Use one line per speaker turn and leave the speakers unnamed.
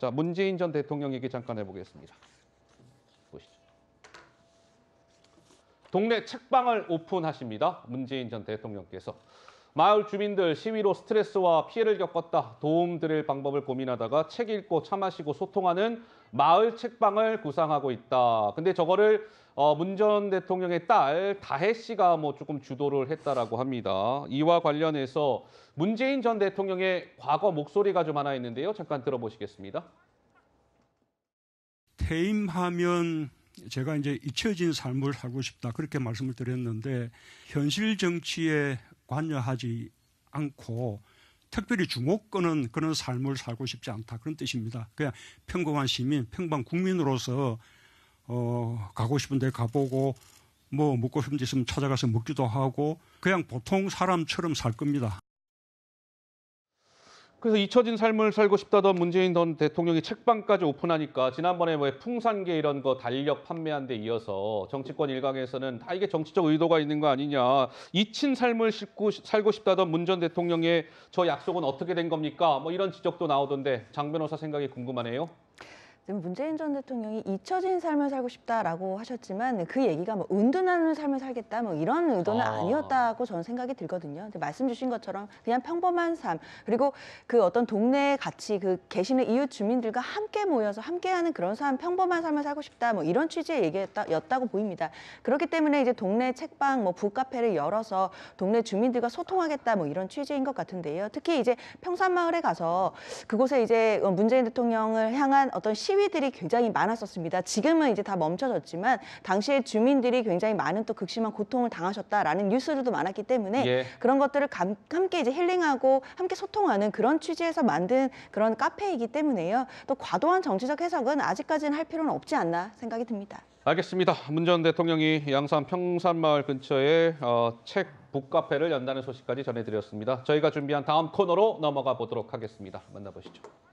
자, 문재인 전 대통령 얘기 잠깐 해보겠습니다. 보시죠. 동네 책방을 오픈하십니다. 문재인 전 대통령께서. 마을 주민들 시위로 스트레스와 피해를 겪었다. 도움 드릴 방법을 고민하다가 책 읽고 차 마시고 소통하는 마을 책방을 구상하고 있다. 근데 저거를 어, 문전 대통령의 딸 다혜 씨가 뭐 조금 주도를 했다라고 합니다. 이와 관련해서 문재인 전 대통령의 과거 목소리가 좀 하나 있는데요. 잠깐 들어보시겠습니다.
퇴임하면 제가 이제 잊혀진 삶을 살고 싶다 그렇게 말씀을 드렸는데 현실 정치에 관여하지 않고 특별히 주목끄는 그런 삶을 살고 싶지 않다 그런 뜻입니다. 그냥 평범한 시민, 평범 국민으로서 어 가고 싶은데 가보고 뭐 먹고 싶은 데 있으면 찾아가서 먹기도 하고 그냥 보통 사람처럼 살 겁니다.
그래서 잊혀진 삶을 살고 싶다던 문재인 전 대통령이 책방까지 오픈하니까 지난번에 뭐 풍산계 이런 거 달력 판매한 데 이어서 정치권 일각에서는 다 이게 정치적 의도가 있는 거 아니냐. 잊힌 삶을 싣고, 살고 싶다던 문 전 대통령의 저 약속은 어떻게 된 겁니까? 뭐 이런 지적도 나오던데 장 변호사 생각이 궁금하네요.
지금 문재인 전 대통령이 잊혀진 삶을 살고 싶다라고 하셨지만 그 얘기가 뭐 은둔하는 삶을 살겠다 뭐 이런 의도는 아. 아니었다고 저는 생각이 들거든요. 말씀 주신 것처럼 그냥 평범한 삶 그리고 그 어떤 동네에 같이 그 계시는 이웃 주민들과 함께 모여서 함께하는 그런 삶 평범한 삶을 살고 싶다 뭐 이런 취지의 얘기였다고 보입니다. 그렇기 때문에 이제 동네 책방 뭐 북카페를 열어서 동네 주민들과 소통하겠다 뭐 이런 취지인 것 같은데요. 특히 이제 평산마을에 가서 그곳에 이제 문재인 대통령을 향한 어떤 시위 시위들이 굉장히 많았었습니다. 지금은 이제 다 멈춰졌지만 당시에 주민들이 굉장히 많은 또 극심한 고통을 당하셨다라는 뉴스들도 많았기 때문에 예. 그런 것들을 감, 함께 이제 힐링하고 함께 소통하는 그런 취지에서 만든 그런 카페이기 때문에요. 또 과도한 정치적 해석은 아직까지는 할 필요는 없지 않나 생각이 듭니다.
알겠습니다. 문 전 대통령이 양산 평산마을 근처에 어, 책 북카페를 연다는 소식까지 전해드렸습니다. 저희가 준비한 다음 코너로 넘어가 보도록 하겠습니다. 만나보시죠.